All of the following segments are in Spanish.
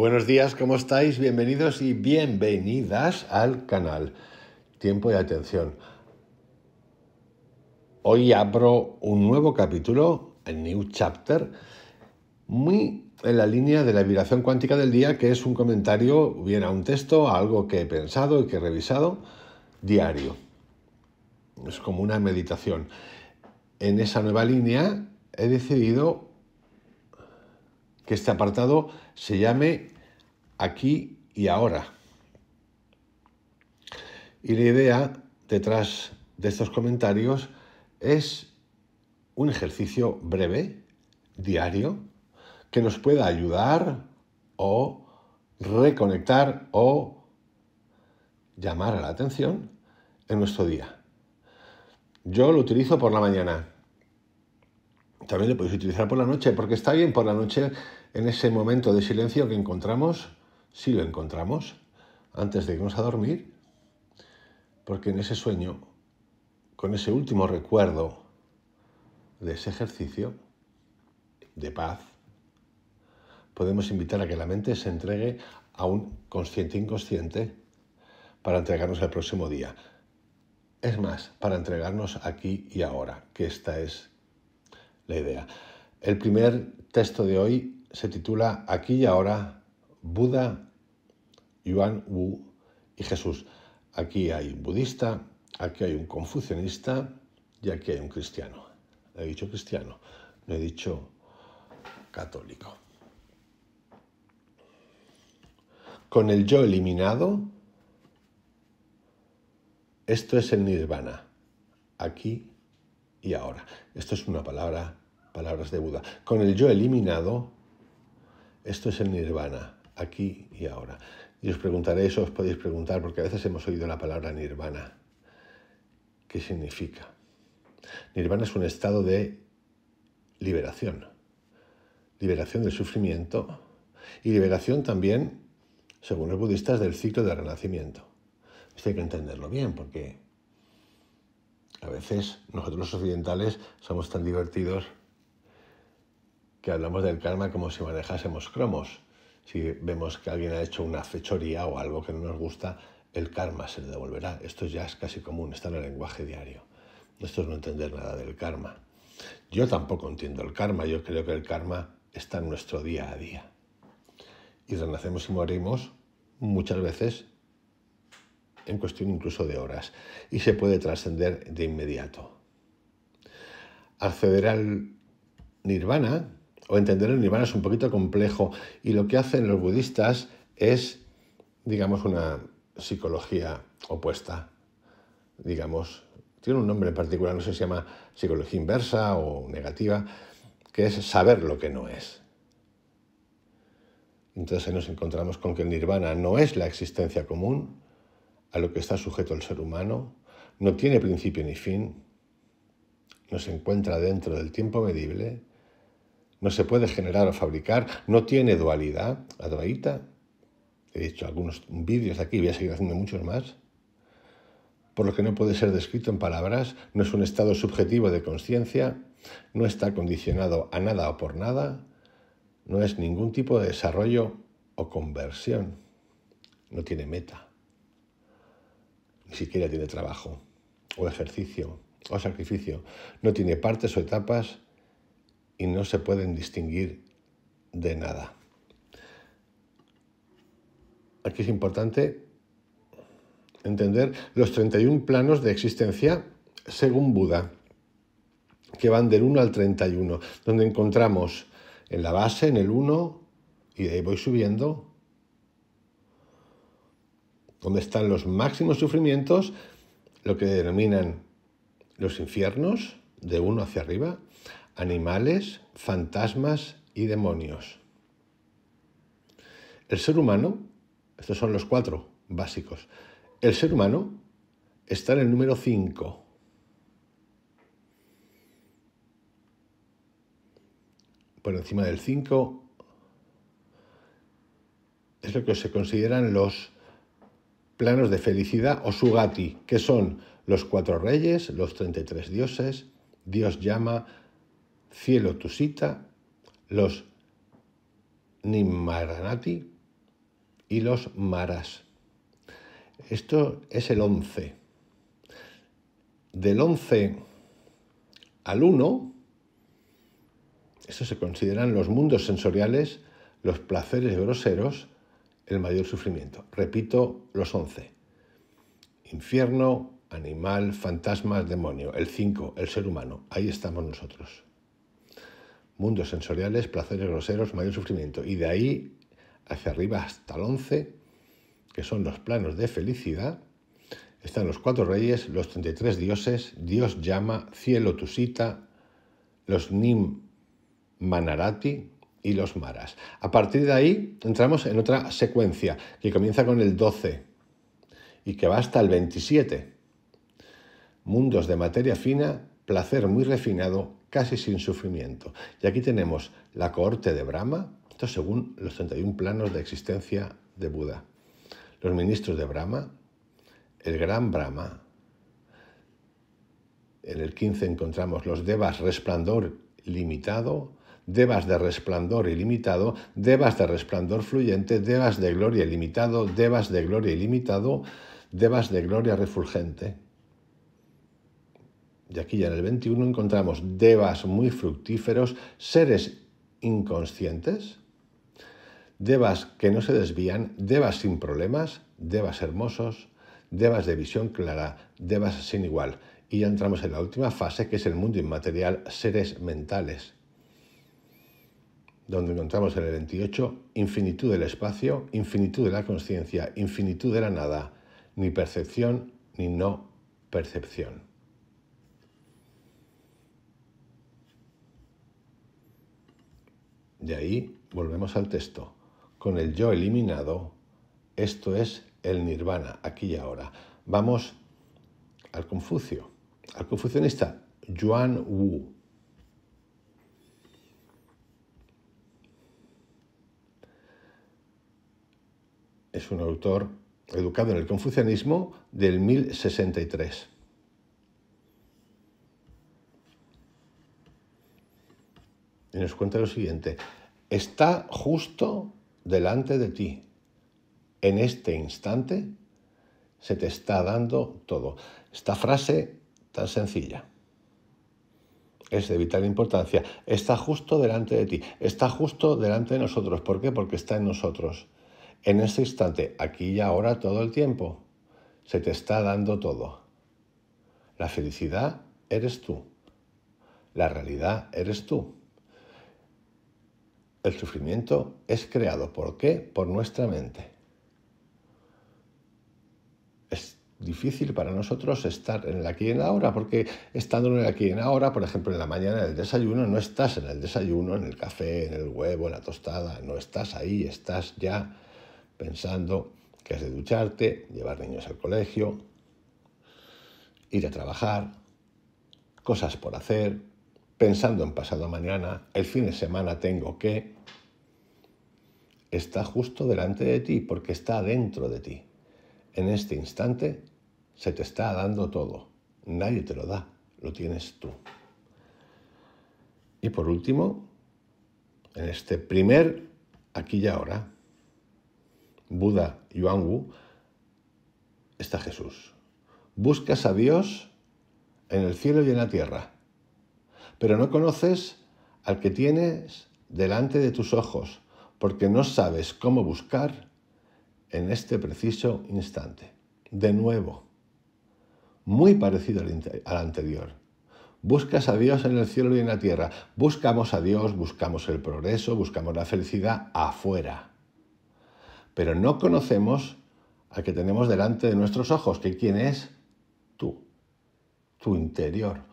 Buenos días, ¿cómo estáis? Bienvenidos y bienvenidas al canal. Tiempo y atención. Hoy abro un nuevo capítulo, un new chapter, muy en la línea de la vibración cuántica del día, que es un comentario, bien a un texto, a algo que he pensado y que he revisado diario. Es como una meditación. En esa nueva línea he decidido que este apartado se llame aquí y ahora. Y la idea detrás de estos comentarios es un ejercicio breve, diario, que nos pueda ayudar o reconectar o llamar a la atención en nuestro día. Yo lo utilizo por la mañana también lo podéis utilizar por la noche, porque está bien por la noche en ese momento de silencio que encontramos, si lo encontramos, antes de irnos a dormir, porque en ese sueño, con ese último recuerdo de ese ejercicio de paz, podemos invitar a que la mente se entregue a un consciente inconsciente para entregarnos al próximo día. Es más, para entregarnos aquí y ahora, que esta es la idea. El primer texto de hoy se titula Aquí y ahora, Buda, Yuan Wu y Jesús. Aquí hay un budista, aquí hay un confucionista y aquí hay un cristiano. He dicho cristiano, no he dicho católico. Con el yo eliminado, esto es el nirvana, aquí y ahora. Esto es una palabra palabras de Buda. Con el yo eliminado, esto es el nirvana, aquí y ahora. Y os preguntaréis, eso, os podéis preguntar, porque a veces hemos oído la palabra nirvana. ¿Qué significa? Nirvana es un estado de liberación, liberación del sufrimiento y liberación también, según los budistas, del ciclo de renacimiento. Esto hay que entenderlo bien, porque a veces nosotros los occidentales somos tan divertidos que hablamos del karma como si manejásemos cromos. Si vemos que alguien ha hecho una fechoría o algo que no nos gusta, el karma se le devolverá. Esto ya es casi común, está en el lenguaje diario. Esto es no entender nada del karma. Yo tampoco entiendo el karma, yo creo que el karma está en nuestro día a día. Y renacemos y morimos muchas veces en cuestión incluso de horas y se puede trascender de inmediato. Acceder al nirvana, o entender el nirvana es un poquito complejo y lo que hacen los budistas es, digamos, una psicología opuesta, digamos, tiene un nombre en particular, no sé si se llama psicología inversa o negativa, que es saber lo que no es. Entonces ahí nos encontramos con que el nirvana no es la existencia común a lo que está sujeto el ser humano, no tiene principio ni fin, no se encuentra dentro del tiempo medible, no se puede generar o fabricar, no tiene dualidad, advaita. He hecho algunos vídeos de aquí, voy a seguir haciendo muchos más. Por lo que no puede ser descrito en palabras, no es un estado subjetivo de conciencia, no está condicionado a nada o por nada, no es ningún tipo de desarrollo o conversión, no tiene meta, ni siquiera tiene trabajo o ejercicio o sacrificio, no tiene partes o etapas y no se pueden distinguir de nada. Aquí es importante entender los 31 planos de existencia según Buda, que van del 1 al 31, donde encontramos en la base, en el 1, y de ahí voy subiendo, donde están los máximos sufrimientos, lo que denominan los infiernos, de 1 hacia arriba, animales, fantasmas y demonios. El ser humano, estos son los cuatro básicos, el ser humano está en el número 5. Por encima del 5 es lo que se consideran los planos de felicidad o sugati, que son los cuatro reyes, los 33 dioses, Dios llama, Cielo Tusita, los Nimmaranati y los Maras. Esto es el 11. Del 11 al 1, estos se consideran los mundos sensoriales, los placeres groseros, el mayor sufrimiento. Repito, los 11. Infierno, animal, fantasmas, demonio. El 5, el ser humano. Ahí estamos nosotros mundos sensoriales, placeres groseros, mayor sufrimiento. Y de ahí hacia arriba hasta el 11, que son los planos de felicidad, están los cuatro reyes, los 33 dioses, Dios llama, cielo tusita, los nim manarati y los maras. A partir de ahí entramos en otra secuencia que comienza con el 12 y que va hasta el 27. Mundos de materia fina, placer muy refinado, casi sin sufrimiento. Y aquí tenemos la cohorte de Brahma, esto según los 31 planos de existencia de Buda. Los ministros de Brahma, el gran Brahma, en el 15 encontramos los devas resplandor limitado, devas de resplandor ilimitado, devas de resplandor fluyente, devas de gloria ilimitado, devas de gloria ilimitado, devas de gloria refulgente. Y aquí ya en el 21 encontramos devas muy fructíferos, seres inconscientes, devas que no se desvían, devas sin problemas, devas hermosos, devas de visión clara, devas sin igual. Y ya entramos en la última fase que es el mundo inmaterial, seres mentales, donde encontramos en el 28 infinitud del espacio, infinitud de la conciencia, infinitud de la nada, ni percepción ni no percepción. De ahí volvemos al texto. Con el yo eliminado, esto es el nirvana, aquí y ahora. Vamos al Confucio, al confucionista Yuan Wu. Es un autor educado en el confucianismo del 1063. y nos cuenta lo siguiente, está justo delante de ti. En este instante se te está dando todo. Esta frase tan sencilla es de vital importancia. Está justo delante de ti, está justo delante de nosotros. ¿Por qué? Porque está en nosotros. En este instante, aquí y ahora, todo el tiempo, se te está dando todo. La felicidad eres tú. La realidad eres tú. El sufrimiento es creado por qué? Por nuestra mente. Es difícil para nosotros estar en el aquí y en la ahora, porque estando en el aquí y en la ahora, por ejemplo, en la mañana del desayuno, no estás en el desayuno, en el café, en el huevo, en la tostada, no estás ahí, estás ya pensando que has de ducharte, llevar niños al colegio, ir a trabajar, cosas por hacer, pensando en pasado mañana, el fin de semana tengo que, está justo delante de ti porque está dentro de ti. En este instante se te está dando todo. Nadie te lo da, lo tienes tú. Y por último, en este primer aquí y ahora, Buda Yuan está Jesús. Buscas a Dios en el cielo y en la tierra pero no conoces al que tienes delante de tus ojos, porque no sabes cómo buscar en este preciso instante. De nuevo, muy parecido al, anterior. Buscas a Dios en el cielo y en la tierra. Buscamos a Dios, buscamos el progreso, buscamos la felicidad afuera. Pero no conocemos al que tenemos delante de nuestros ojos, que quién es tú, tu interior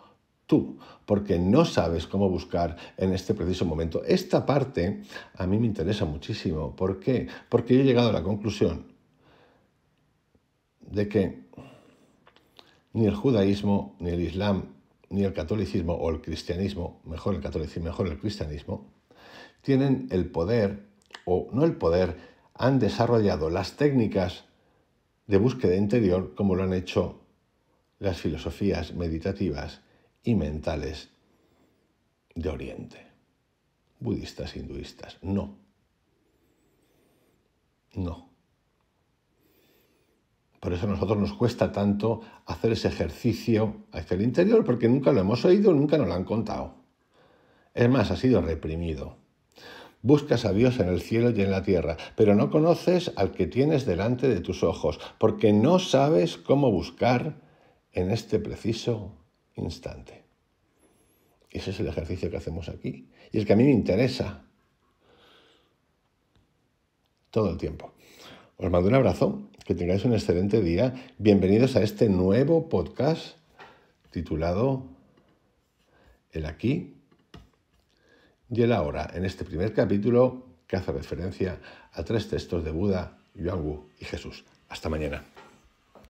tú, porque no sabes cómo buscar en este preciso momento. Esta parte a mí me interesa muchísimo. ¿Por qué? Porque yo he llegado a la conclusión de que ni el judaísmo, ni el islam, ni el catolicismo o el cristianismo, mejor el catolicismo, mejor el cristianismo, tienen el poder, o no el poder, han desarrollado las técnicas de búsqueda interior como lo han hecho las filosofías meditativas y mentales de Oriente, budistas, hinduistas. No. No. Por eso a nosotros nos cuesta tanto hacer ese ejercicio hacia el interior, porque nunca lo hemos oído, nunca nos lo han contado. Es más, ha sido reprimido. Buscas a Dios en el cielo y en la tierra, pero no conoces al que tienes delante de tus ojos, porque no sabes cómo buscar en este preciso instante. Ese es el ejercicio que hacemos aquí. Y es que a mí me interesa todo el tiempo. Os mando un abrazo, que tengáis un excelente día. Bienvenidos a este nuevo podcast titulado El aquí y el ahora. En este primer capítulo que hace referencia a tres textos de Buda, Yuan Wu y Jesús. Hasta mañana.